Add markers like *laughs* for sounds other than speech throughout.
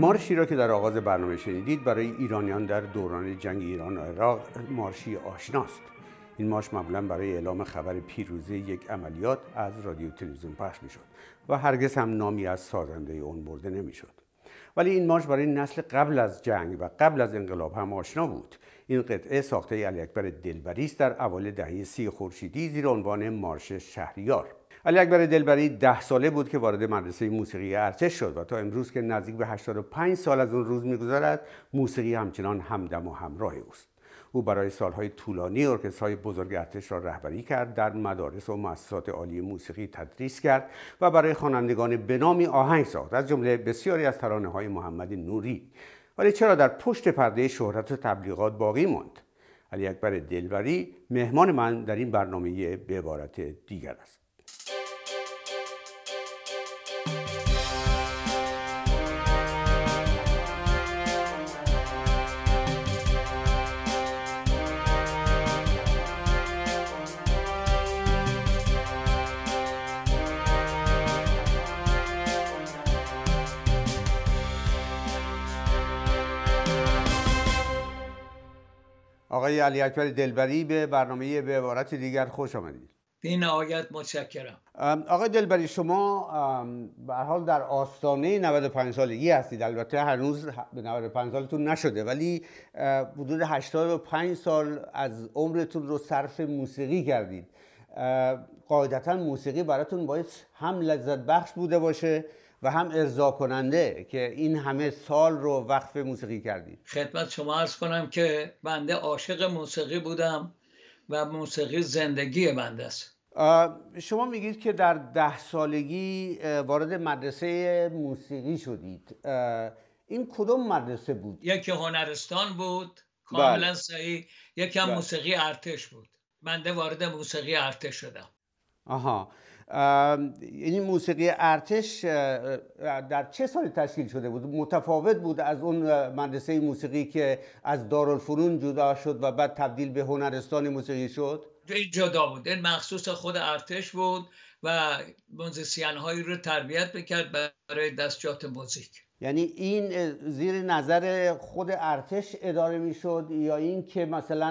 مارشی را که در آغاز برنامه شنیدید برای ایرانیان در دوران جنگ ایران و عراق مارشی آشناست این مارش معمولا برای اعلام خبر پیروزی یک عملیات از رادیو تلویزیون پخش میشد و هرگز هم نامی از سازنده اون برده نمیشد ولی این مارش برای نسل قبل از جنگ و قبل از انقلاب هم آشنا بود این قطعه ساخته علی اکبر دلبری است در اول دهه سی خورشیدی زیر عنوان مارش شهریار علی اکبر دلبری ده ساله بود که وارد مدرسه موسیقی ارتش شد و تا امروز که نزدیک به 85 سال از اون روز میگذرد موسیقی همچنان همدم و همراه اوست او برای سالهای طولانی ارکسترهای بزرگ ارتش را رهبری کرد در مدارس و مؤسسات عالی موسیقی تدریس کرد و برای خوانندگان بنامی آهنگ ساخت از جمله بسیاری از ترانه های محمد نوری ولی چرا در پشت پرده شهرت و تبلیغات باقی ماند علی اکبر دلبری مهمان من در این برنامه به عبارت دیگر است آقای علی اکبر دلبری به برنامه به عبارت دیگر خوش آمدید به نهایت متشکرم آقای دلبری شما به حال در آستانه 95 سالگی هستید البته هنوز به 95 سالتون نشده ولی حدود 85 سال از عمرتون رو صرف موسیقی کردید قاعدتا موسیقی براتون باید هم لذت بخش بوده باشه و هم ارضا کننده که این همه سال رو وقف موسیقی کردید خدمت شما ارز کنم که بنده عاشق موسیقی بودم و موسیقی زندگی بنده است شما میگید که در ده سالگی وارد مدرسه موسیقی شدید این کدوم مدرسه بود؟ یکی هنرستان بود بله. کاملا صحیح یکی هم بله. موسیقی ارتش بود بنده وارد موسیقی ارتش شدم آها این موسیقی ارتش در چه سال تشکیل شده بود متفاوت بود از اون مدرسه موسیقی که از دارالفنون جدا شد و بعد تبدیل به هنرستان موسیقی شد جدا بود این مخصوص خود ارتش بود و موزیسین هایی رو تربیت بکرد برای دستجات موزیک یعنی این زیر نظر خود ارتش اداره میشد یا این که مثلا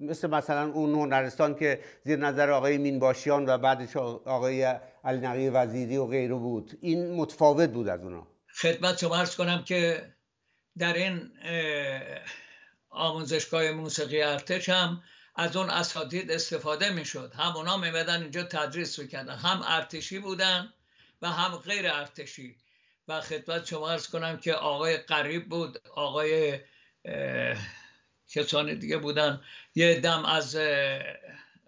مثل مثلا اون هنرستان که زیر نظر آقای مینباشیان و بعدش آقای علی وزیری و غیره بود این متفاوت بود از اونا خدمت شما عرض کنم که در این آموزشگاه موسیقی ارتش هم از اون اساتید استفاده میشد هم اونا میمدن اینجا تدریس میکردن هم ارتشی بودن و هم غیر ارتشی و خدمت شما ارز کنم که آقای قریب بود آقای کسانی دیگه بودن یه دم از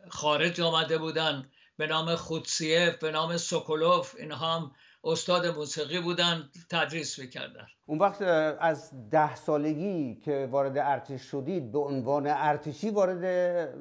خارج آمده بودن به نام خودسیف، به نام سکولوف این هم استاد موسیقی بودن تدریس میکردن اون وقت از ده سالگی که وارد ارتش شدید به عنوان ارتشی وارد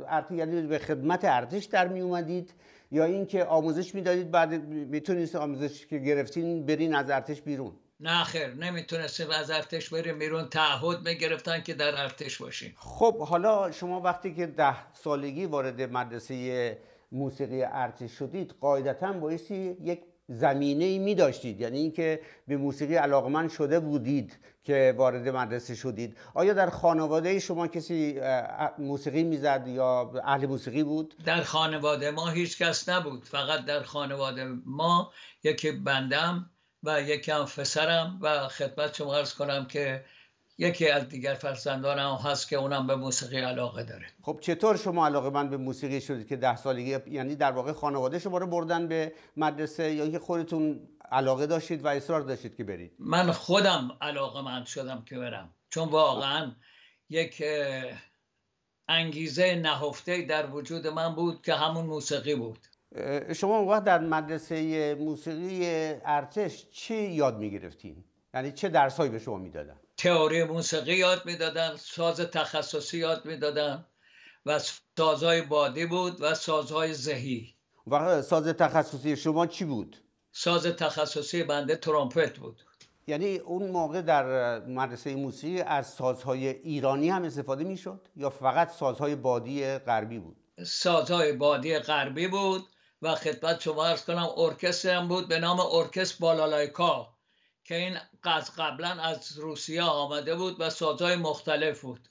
ارتش یعنی به خدمت ارتش در می اومدید یا اینکه آموزش میدادید بعد میتونید آموزش که گرفتین برین از ارتش بیرون نه خیر نمیتونستیم از ارتش بریم بیرون تعهد میگرفتن که در ارتش باشیم خب حالا شما وقتی که ده سالگی وارد مدرسه موسیقی ارتش شدید قاعدتا بایستی یک زمینه ای می داشتید یعنی اینکه به موسیقی علاقمند شده بودید که وارد مدرسه شدید آیا در خانواده شما کسی موسیقی میزد یا اهل موسیقی بود در خانواده ما هیچ کس نبود فقط در خانواده ما یکی بندم و یکی هم و خدمت شما عرض کنم که یکی از دیگر فرزندانم هست که اونم به موسیقی علاقه داره خب چطور شما علاقه من به موسیقی شدید که ده سالگی یعنی در واقع خانواده شما رو بردن به مدرسه یا اینکه خودتون علاقه داشتید و اصرار داشتید که برید من خودم علاقه من شدم که برم چون واقعا یک انگیزه نهفته در وجود من بود که همون موسیقی بود شما اون وقت در مدرسه موسیقی ارتش چی یاد می گرفتین؟ یعنی چه درسهایی به شما میدادن؟ تئوری موسیقی یاد میدادن ساز تخصصی یاد میدادن و سازهای بادی بود و سازهای زهی و ساز تخصصی شما چی بود؟ ساز تخصصی بنده ترامپت بود یعنی اون موقع در مدرسه موسیقی از سازهای ایرانی هم استفاده میشد یا فقط سازهای بادی غربی بود؟ سازهای بادی غربی بود و خدمت شما ارز کنم ارکستر هم بود به نام ارکست بالالایکا که این قصد قبلا از روسیه آمده بود و سازهای مختلف بود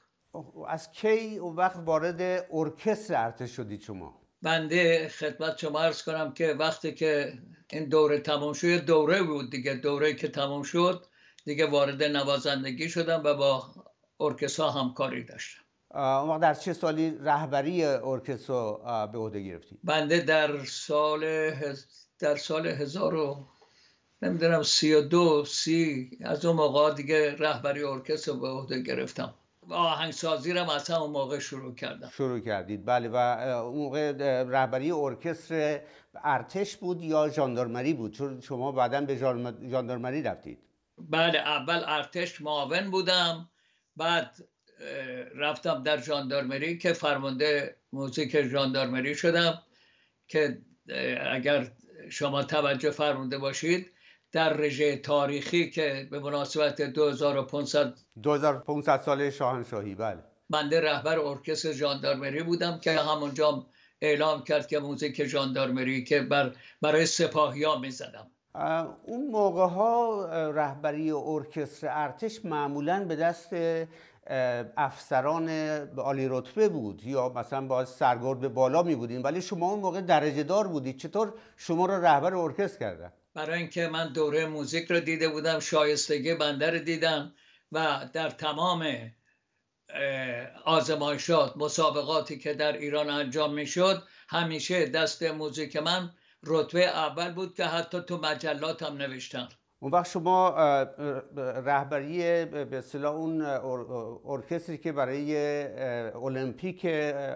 از کی اون وقت وارد ارکستر ارتش شدید شما بنده خدمت شما عرض کنم که وقتی که این دوره تمام شد دوره بود دیگه دوره که تمام شد دیگه وارد نوازندگی شدم و با ارکستر همکاری داشتم اون وقت در چه سالی رهبری ارکستر به عهده گرفتی؟ بنده در سال در سال 1000 نمیدونم سی و دو سی از اون موقع دیگه رهبری ارکستر به عهده گرفتم و آهنگسازی رو از همون موقع شروع کردم شروع کردید بله و اون موقع رهبری ارکستر ارتش بود یا ژاندارمری بود چون شما بعدا به ژاندارمری رفتید بله اول ارتش معاون بودم بعد رفتم در ژاندارمری که فرمانده موزیک ژاندارمری شدم که اگر شما توجه فرمونده باشید در رژه تاریخی که به مناسبت 2500 2500 ساله شاهنشاهی بله بنده رهبر ارکستر ژاندارمری بودم که همونجا اعلام کرد که موزیک جاندارمری که بر برای ها میزدم اون موقع ها رهبری ارکستر ارتش معمولا به دست افسران عالی رتبه بود یا مثلا با سرگرد بالا می بودین ولی شما اون موقع درجه دار بودید چطور شما رو رهبر ارکستر کردن برای اینکه من دوره موزیک رو دیده بودم شایستگی بنده رو دیدم و در تمام آزمایشات مسابقاتی که در ایران انجام می شد همیشه دست موزیک من رتبه اول بود که حتی تو مجلات هم نوشتم اون وقت شما رهبری به اصطلاح اون ارکستری که برای المپیک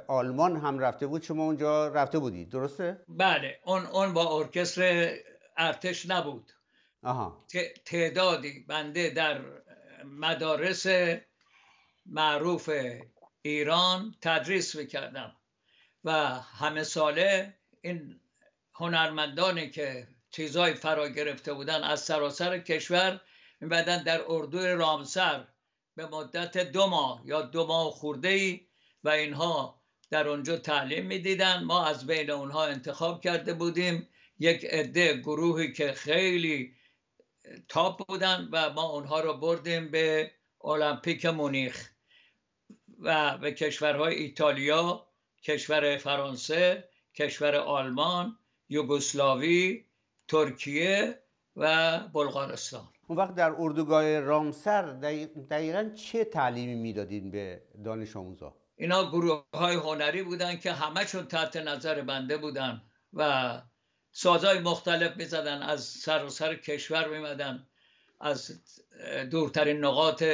آلمان هم رفته بود شما اونجا رفته بودید درسته بله اون اون با ارکستر ارتش نبود آها. تعدادی بنده در مدارس معروف ایران تدریس میکردم و همه ساله این هنرمندانی که چیزای فرا گرفته بودن از سراسر کشور میبدن در اردو رامسر به مدت دو ماه یا دو ماه خورده ای و اینها در اونجا تعلیم میدیدن ما از بین اونها انتخاب کرده بودیم یک عده گروهی که خیلی تاپ بودن و ما اونها رو بردیم به المپیک مونیخ و به کشورهای ایتالیا کشور فرانسه کشور آلمان یوگسلاوی ترکیه و بلغارستان اون وقت در اردوگاه رامسر دقیقا چه تعلیمی میدادین به دانش آموزا؟ اینا گروه های هنری بودن که همه چون تحت نظر بنده بودن و سازهای مختلف میزدن از سر و سر کشور میمدن از دورترین نقاط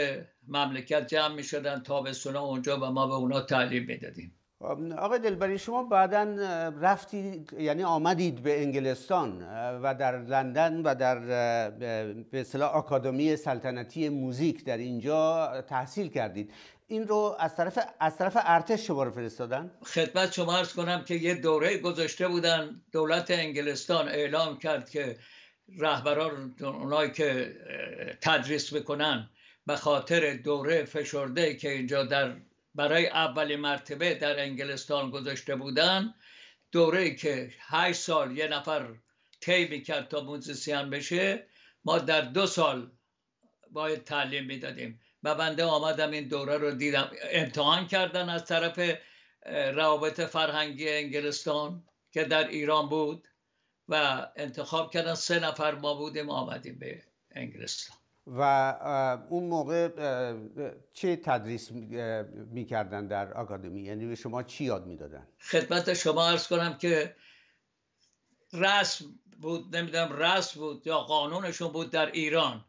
مملکت جمع میشدن تا به اونجا و ما به اونا تعلیم میدادیم آقای دلبری شما بعدا رفتید یعنی آمدید به انگلستان و در لندن و در به اصطلاح آکادمی سلطنتی موزیک در اینجا تحصیل کردید این رو از طرف از طرف ارتش شما رو فرستادن خدمت شما عرض کنم که یه دوره گذاشته بودن دولت انگلستان اعلام کرد که رهبران اونایی که تدریس میکنن به خاطر دوره فشرده که اینجا در برای اولین مرتبه در انگلستان گذاشته بودن دوره که هشت سال یه نفر طی میکرد تا موزیسیان بشه ما در دو سال باید تعلیم میدادیم و بنده آمدم این دوره رو دیدم امتحان کردن از طرف روابط فرهنگی انگلستان که در ایران بود و انتخاب کردن سه نفر ما بودیم آمدیم به انگلستان و اون موقع چه تدریس میکردن در آکادمی یعنی به شما چی یاد میدادن خدمت شما عرض کنم که رسم بود نمیدونم رسم بود یا قانونشون بود در ایران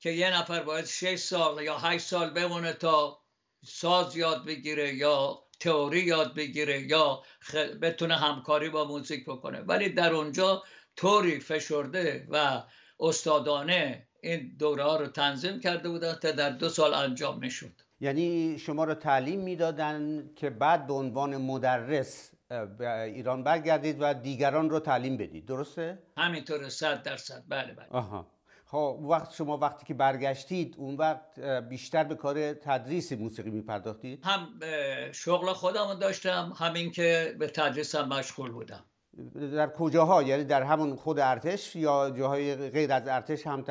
که یه نفر باید شش سال یا 8 سال بمونه تا ساز یاد بگیره یا تئوری یاد بگیره یا بتونه همکاری با موزیک بکنه ولی در اونجا طوری فشرده و استادانه این دوره ها رو تنظیم کرده بودن تا در دو سال انجام می یعنی شما رو تعلیم میدادن که بعد به عنوان مدرس به ایران برگردید و دیگران رو تعلیم بدید درسته؟ همینطور صد درصد بله بله آها. خب وقت شما وقتی که برگشتید اون وقت بیشتر به کار تدریس موسیقی میپرداختید؟ هم شغل خودم داشتم همین که به تدریسم مشغول بودم در کجاها یعنی در همون خود ارتش یا جاهای غیر از ارتش هم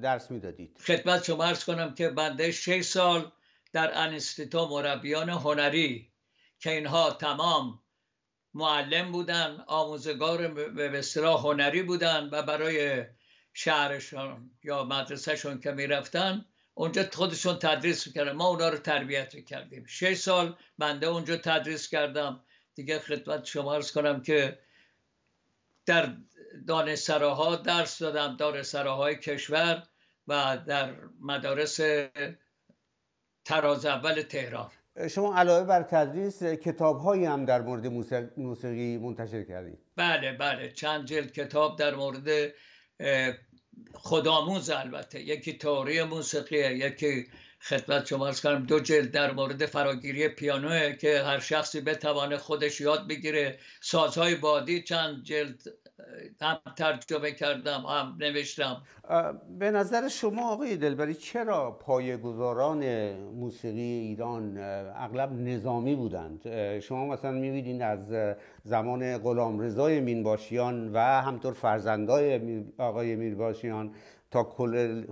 درس میدادید خدمت شما ارز کنم که بنده 6 سال در انستیتو مربیان هنری که اینها تمام معلم بودن آموزگار به اصطلاح هنری بودن و برای شهرشان یا مدرسهشون که میرفتن اونجا خودشون تدریس میکردن ما اونا رو تربیت کردیم 6 سال بنده اونجا تدریس کردم دیگه خدمت شما ارز کنم که در دانشسراها درس دادم دانشسراهای کشور و در مدارس تراز اول تهران شما علاوه بر تدریس کتاب هایی هم در مورد موسیقی منتشر کردید بله بله چند جلد کتاب در مورد خداموز البته یکی تئوری موسیقیه یکی خدمت شما کنم دو جلد در مورد فراگیری پیانوه که هر شخصی بتوانه خودش یاد بگیره سازهای بادی چند جلد هم ترجمه کردم هم نوشتم به نظر شما آقای دلبری چرا پایگزاران موسیقی ایران اغلب نظامی بودند شما مثلا میبینید از زمان غلام رضای مینباشیان و همطور فرزندای آقای مینباشیان تا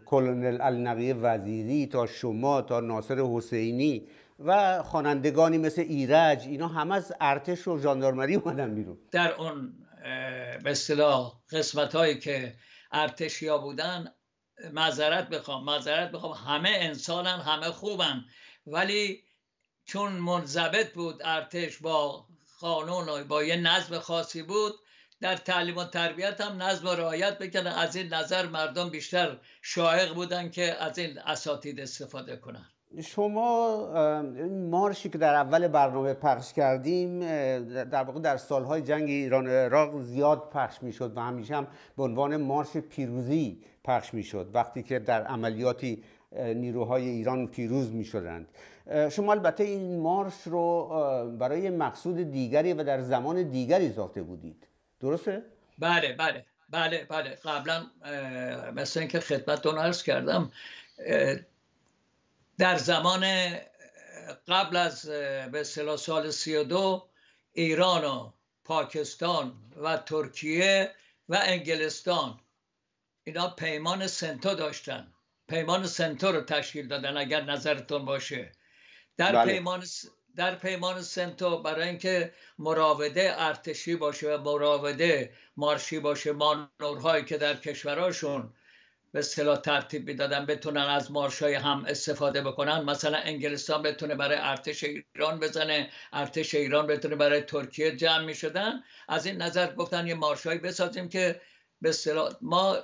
کلونل النقی وزیری تا شما تا ناصر حسینی و خوانندگانی مثل ایرج اینا همه از ارتش و ژاندارمری اومدن بیرون در اون به اصطلاح قسمت هایی که ارتشیا بودن معذرت بخوام معذرت بخوام همه انسانن همه خوبن ولی چون منضبط بود ارتش با قانون و با یه نظم خاصی بود در تعلیم و تربیت هم نظم و رعایت بکنه از این نظر مردم بیشتر شایق بودن که از این اساتید استفاده کنن شما مارشی که در اول برنامه پخش کردیم در واقع در سالهای جنگ ایران عراق زیاد پخش میشد و همیشه هم به عنوان مارش پیروزی پخش میشد وقتی که در عملیاتی نیروهای ایران پیروز می شدند شما البته این مارش رو برای مقصود دیگری و در زمان دیگری ساخته بودید درسته؟ بله بله بله بله قبلا مثل اینکه خدمتتون عرض کردم در زمان قبل از به سال 32 ایران و پاکستان و ترکیه و انگلستان اینا پیمان سنتو داشتن پیمان سنتو رو تشکیل دادن اگر نظرتون باشه در بله. پیمان در پیمان سنتو برای اینکه مراوده ارتشی باشه و مراوده مارشی باشه مانورهایی که در کشورهاشون. به ترتیب میدادن بتونن از مارش های هم استفاده بکنن مثلا انگلستان بتونه برای ارتش ایران بزنه ارتش ایران بتونه برای ترکیه جمع میشدن از این نظر گفتن یه مارشایی بسازیم که به سلا ما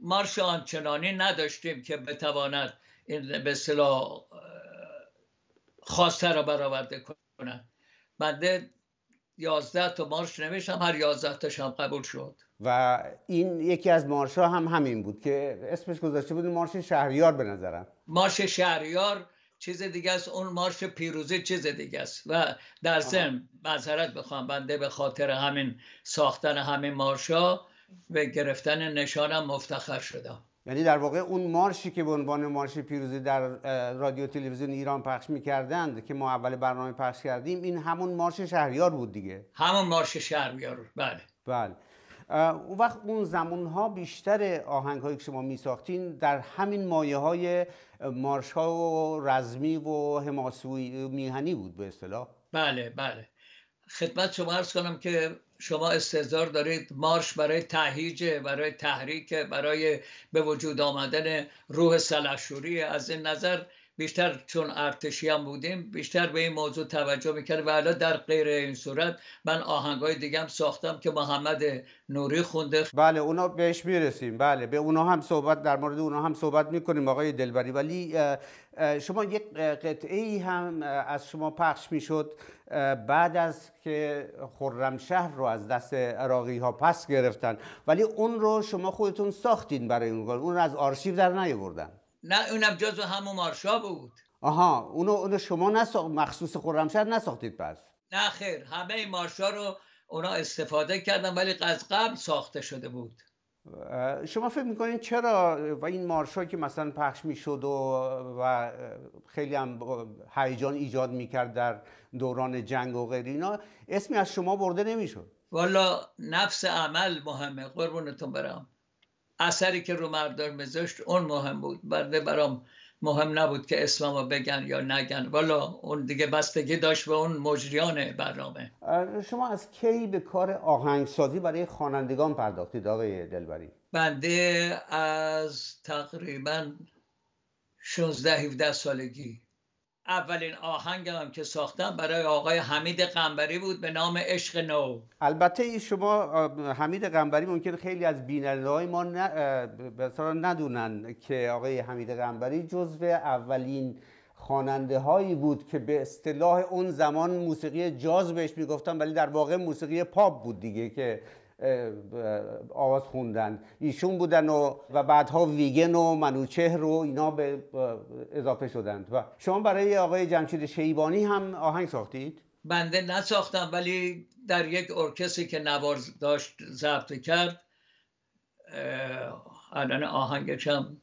مارش آنچنانی نداشتیم که بتواند این به سلا خواسته را برآورده کنند بنده یازده تا مارش نوشتم هر یازده تاش قبول شد و این یکی از مارش ها هم همین بود که اسمش گذاشته بود مارش شهریار به نظرم مارش شهریار چیز دیگه است اون مارش پیروزی چیز دیگه است و در ضمن معذرت بخوام بنده به خاطر همین ساختن همین مارشا به گرفتن نشانم مفتخر شدم یعنی در واقع اون مارشی که به عنوان مارش پیروزی در رادیو تلویزیون ایران پخش میکردند که ما اول برنامه پخش کردیم این همون مارش شهریار بود دیگه همون مارش شهریار بله بله اون وقت اون زمان ها بیشتر آهنگ هایی که شما می ساختین در همین مایه های مارش ها و رزمی و و میهنی بود به اصطلاح بله بله خدمت شما عرض کنم که شما استهزار دارید مارش برای تهیج برای تحریک برای به وجود آمدن روح سلحشوری از این نظر بیشتر چون ارتشی هم بودیم بیشتر به این موضوع توجه میکرد و حالا در غیر این صورت من آهنگای دیگه هم ساختم که محمد نوری خونده بله اونا بهش میرسیم بله به اونا هم صحبت در مورد اونا هم صحبت میکنیم آقای دلبری ولی شما یک قطعه هم از شما پخش میشد بعد از که خرمشهر رو از دست عراقی ها پس گرفتن ولی اون رو شما خودتون ساختین برای اون اون رو از آرشیو در نیاوردن نه اونم جزو همون مارشا بود آها اونو, اونو شما نسا... مخصوص خرمشهر نساختید پس نه خیر همه مارشا رو اونا استفاده کردن ولی از قبل ساخته شده بود شما فکر میکنین چرا و این مارشا که مثلا پخش میشد و, و خیلی هم هیجان ایجاد میکرد در دوران جنگ و غیر اینا اسمی از شما برده نمیشد والا نفس عمل مهمه قربونتون برم اثری که رو مردار میذاشت اون مهم بود برده برام مهم نبود که اسمم رو بگن یا نگن والا اون دیگه بستگی داشت به اون مجریان برنامه شما از کی به کار آهنگسازی برای خوانندگان پرداختید آقای دلبری بنده از تقریبا 16 17 سالگی اولین آهنگم که ساختم برای آقای حمید قنبری بود به نام عشق نو البته شما حمید قنبری ممکن خیلی از بیننده های ما ندونن که آقای حمید قنبری جزو اولین خواننده هایی بود که به اصطلاح اون زمان موسیقی جاز بهش میگفتن ولی در واقع موسیقی پاپ بود دیگه که آواز خوندن ایشون بودن و, و بعدها ویگن و منوچه رو اینا به اضافه شدند و شما برای آقای جمشید شیبانی هم آهنگ ساختید؟ بنده نساختم ولی در یک ارکستری که نواز داشت ضبط کرد الان آهنگشم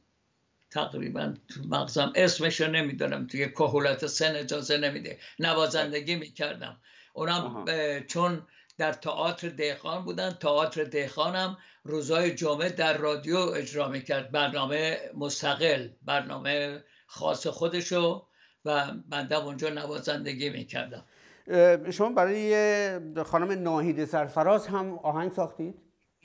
تقریبا تو مغزم اسمشو نمیدونم توی کهولت سن اجازه نمیده نوازندگی میکردم اونم چون در تئاتر دهقان بودن تئاتر دهقان هم روزای جمعه در رادیو اجرا میکرد برنامه مستقل برنامه خاص خودشو و بنده اونجا نوازندگی میکردم شما برای خانم ناهید سرفراز هم آهنگ ساختید؟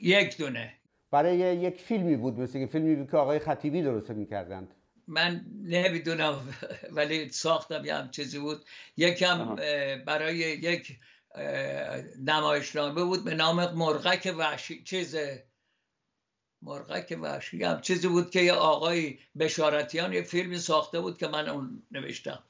یک دونه برای یک فیلمی بود مثل که فیلمی بود که آقای خطیبی درست میکردند من نمیدونم ولی ساختم یه هم چیزی بود یکم برای یک نمایشنامه بود به نام مرغک وحشی چیز مرغک وحشی هم چیزی بود که یه آقای بشارتیان یه فیلمی ساخته بود که من اون نوشتم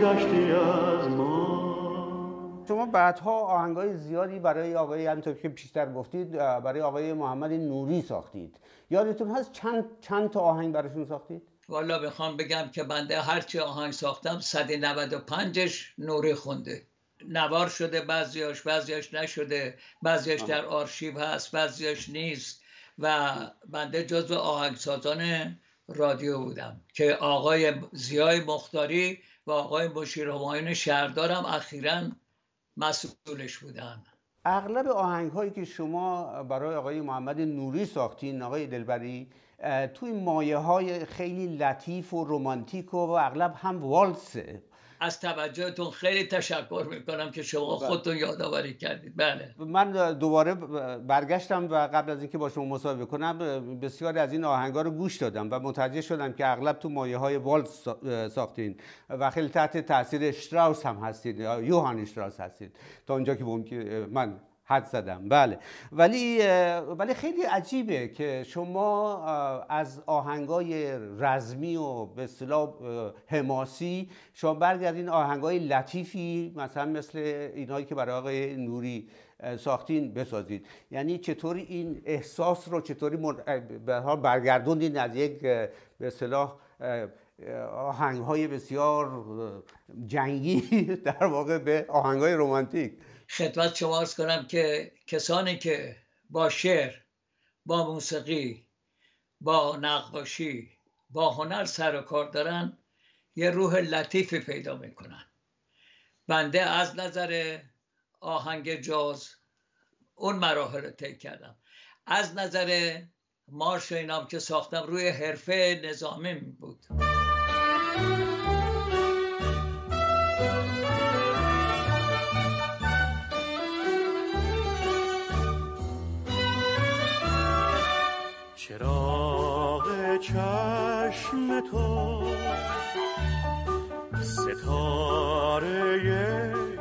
ما شما بعدها های زیادی برای آقای همینطور یعنی که پیشتر گفتید برای آقای محمد نوری ساختید یادتون هست چند چند تا آهنگ براشون ساختید والا بخوام بگم که بنده هرچی آهنگ ساختم 195ش نوری خونده نوار شده بعضیاش بعضیاش نشده بعضیاش در آرشیو هست بعضیاش نیست و بنده جزو آهنگسازان رادیو بودم که آقای زیای مختاری و آقای مشیر همایون شهردارم اخیرا مسئولش بودن اغلب آهنگ هایی که شما برای آقای محمد نوری ساختین آقای دلبری توی مایه های خیلی لطیف و رومانتیک و, و اغلب هم والسه از توجهتون خیلی تشکر میکنم که شما بله. خودتون یادآوری کردید بله من دوباره برگشتم و قبل از اینکه با شما مصاحبه کنم بسیاری از این آهنگا رو گوش دادم و متوجه شدم که اغلب تو مایه های والز ساختین و خیلی تحت تاثیر شتراوس هم هستید یوهان شتراوس هستید تا اونجا که من حد زدم بله ولی ولی خیلی عجیبه که شما از آهنگای رزمی و به اصطلاح حماسی شما برگردین آهنگای لطیفی مثلا مثل اینهایی که برای آقای نوری ساختین بسازید یعنی چطوری این احساس رو چطوری به برگردوندین از یک به اصطلاح آهنگ های بسیار جنگی *laughs* در واقع به آهنگ های رومانتیک خدمت شما ارز کنم که کسانی که با شعر با موسیقی با نقاشی با هنر سر و کار دارن یه روح لطیفی پیدا میکنن بنده از نظر آهنگ جاز اون مراحل رو طی کردم از نظر مارش اینام که ساختم روی حرفه نظامی بود چشم تو ستاره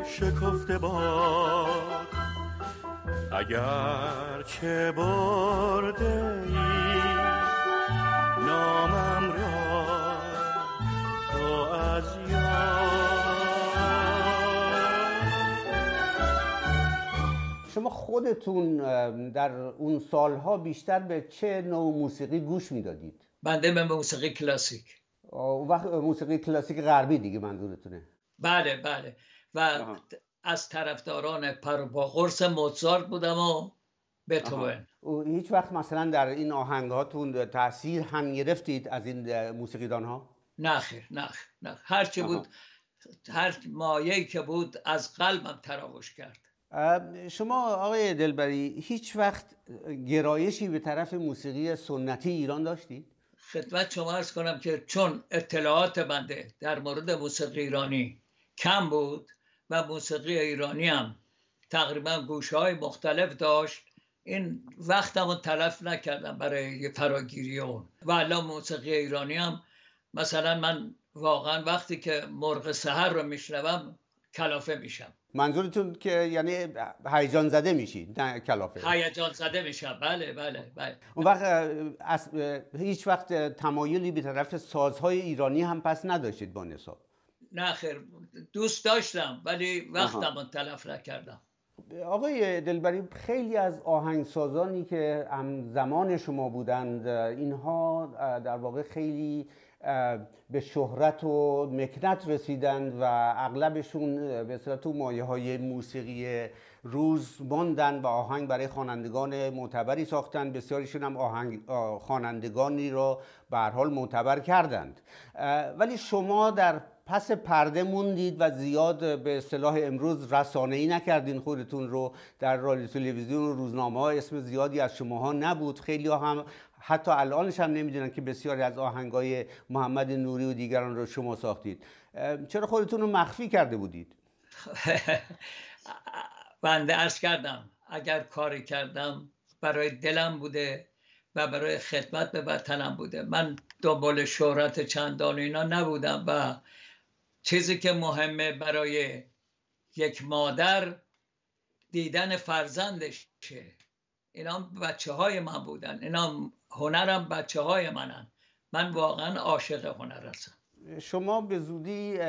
شکفته با اگر چه برده ای نامم را تو از شما خودتون در اون سالها بیشتر به چه نوع موسیقی گوش میدادید؟ بنده من به موسیقی کلاسیک او وقت موسیقی کلاسیک غربی دیگه منظورتونه بله بله و آه. از طرفداران قرص موزارت بودم و بتوون هیچ وقت مثلا در این آهنگ هاتون تاثیر هم گرفتید از این موسیقیدان ها نه خیر نه نه هر چی بود هر مایه که بود از قلبم تراوش کرد شما آقای دلبری هیچ وقت گرایشی به طرف موسیقی سنتی ایران داشتید خدمت شما ارز کنم که چون اطلاعات بنده در مورد موسیقی ایرانی کم بود و موسیقی ایرانی هم تقریبا گوشه های مختلف داشت این وقت رو تلف نکردم برای فراگیری اون و الان موسیقی ایرانی هم مثلا من واقعا وقتی که مرغ سهر رو میشنوم کلافه میشم منظورتون که یعنی هیجان زده میشی نه کلافه هیجان زده میشم بله بله بله اون وقت از هیچ وقت تمایلی به طرف سازهای ایرانی هم پس نداشتید با نصاب نه خیر دوست داشتم ولی وقتم تلف نکردم آقای دلبری خیلی از آهنگسازانی که هم زمان شما بودند اینها در واقع خیلی به شهرت و مکنت رسیدند و اغلبشون به صورت تو مایه های موسیقی روز ماندن و آهنگ برای خوانندگان معتبری ساختند بسیاریشون هم آهنگ خوانندگانی را به حال معتبر کردند ولی شما در پس پرده موندید و زیاد به اصطلاح امروز رسانه ای نکردین خودتون رو در رادیو تلویزیون و روزنامه ها اسم زیادی از شماها نبود خیلی ها هم حتی الانش هم نمیدونن که بسیاری از آهنگای محمد نوری و دیگران رو شما ساختید چرا خودتون رو مخفی کرده بودید *laughs* بنده ارز کردم اگر کاری کردم برای دلم بوده و برای خدمت به وطنم بوده من دنبال شهرت چندان اینا نبودم و چیزی که مهمه برای یک مادر دیدن فرزندشه اینا بچه های من بودن اینا هنرم بچه های منن من واقعا عاشق هنر هستم شما به زودی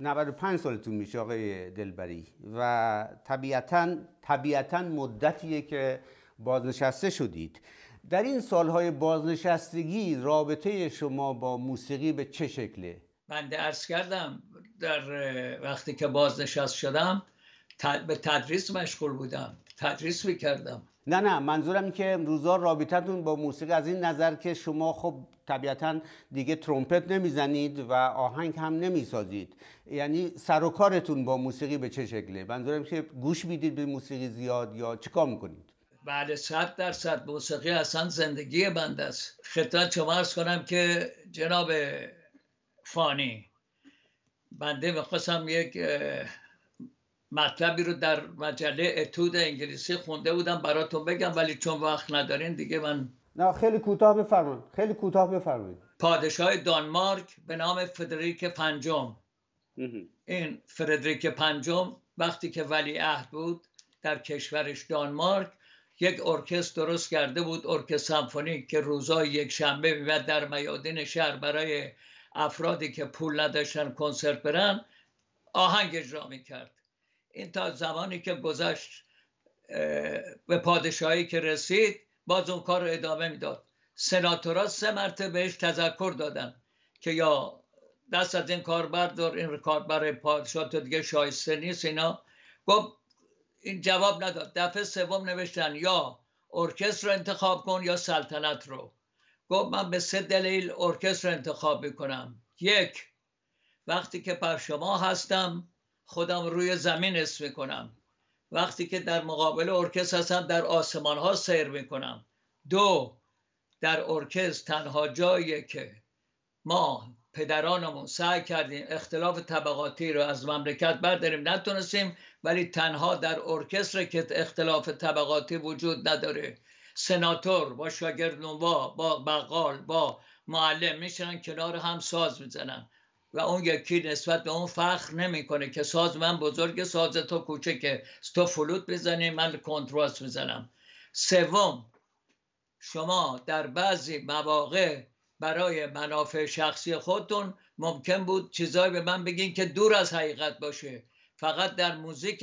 95 سالتون میشه آقای دلبری و طبیعتا طبیعتا مدتیه که بازنشسته شدید در این سالهای بازنشستگی رابطه شما با موسیقی به چه شکله؟ بنده ارز کردم در وقتی که بازنشست شدم به تدریس مشغول بودم تدریس میکردم نه نه منظورم این که امروزا رابطتون با موسیقی از این نظر که شما خب طبیعتا دیگه ترومپت نمیزنید و آهنگ هم نمیسازید یعنی سر و کارتون با موسیقی به چه شکله منظورم که گوش میدید به موسیقی زیاد یا چیکار میکنید بله صد درصد موسیقی اصلا زندگی بند است خدمت شما کنم که جناب فانی بنده میخواستم یک مطلبی رو در مجله اتود انگلیسی خونده بودم براتون بگم ولی چون وقت ندارین دیگه من نه خیلی کوتاه بفرمایید خیلی کوتاه بفرمایید پادشاه دانمارک به نام فدریک پنجم این فردریک پنجم وقتی که ولیعهد بود در کشورش دانمارک یک ارکستر درست کرده بود ارکستر سمفونیک که روزای یک شنبه و در میادین شهر برای افرادی که پول نداشتن کنسرت برن آهنگ اجرا میکرد این تا زمانی که گذشت به پادشاهی که رسید باز اون کار رو ادامه میداد سناتورا سه مرتبه بهش تذکر دادن که یا دست از این کار بردار این کار برای پادشاه تو دیگه شایسته نیست اینا گفت این جواب نداد دفعه سوم نوشتن یا ارکستر رو انتخاب کن یا سلطنت رو گفت من به سه دلیل ارکستر رو انتخاب میکنم یک وقتی که پر شما هستم خودم روی زمین اسم میکنم وقتی که در مقابل ارکست هستم در آسمان ها سیر میکنم دو در ارکست تنها جایی که ما پدرانمون سعی کردیم اختلاف طبقاتی رو از مملکت برداریم نتونستیم ولی تنها در ارکستر که اختلاف طبقاتی وجود نداره سناتور با شاگرد نوا با بقال با معلم میشن کنار هم ساز میزنن و اون یکی نسبت به اون فخر نمیکنه که ساز من بزرگ ساز تو که تو فلوت بزنی من کنتراست میزنم سوم شما در بعضی مواقع برای منافع شخصی خودتون ممکن بود چیزایی به من بگین که دور از حقیقت باشه فقط در موزیک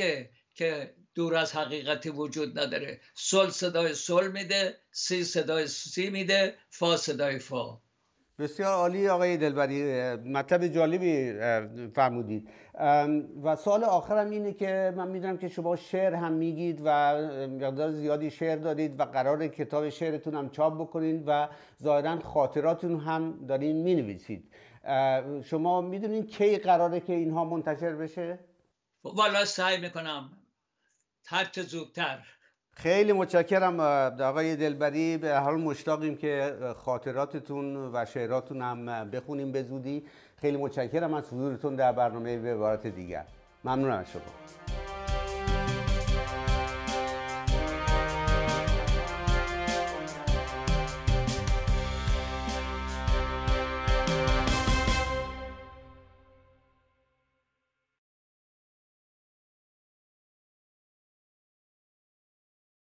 که دور از حقیقتی وجود نداره سل صدای سل میده سی صدای سی میده فا صدای فا بسیار عالی آقای دلبری مطلب جالبی فرمودید و سال آخرم اینه که من میدونم که شما شعر هم میگید و مقدار زیادی شعر دارید و قرار کتاب شعرتون هم چاپ بکنید و ظاهرا خاطراتون هم دارین مینویسید شما میدونین کی قراره که اینها منتشر بشه؟ خب، والا سعی میکنم چه زودتر خیلی متشکرم آقای دلبری به حال مشتاقیم که خاطراتتون و شعراتون هم بخونیم به زودی خیلی متشکرم از حضورتون در برنامه به عبارت دیگر ممنونم از شما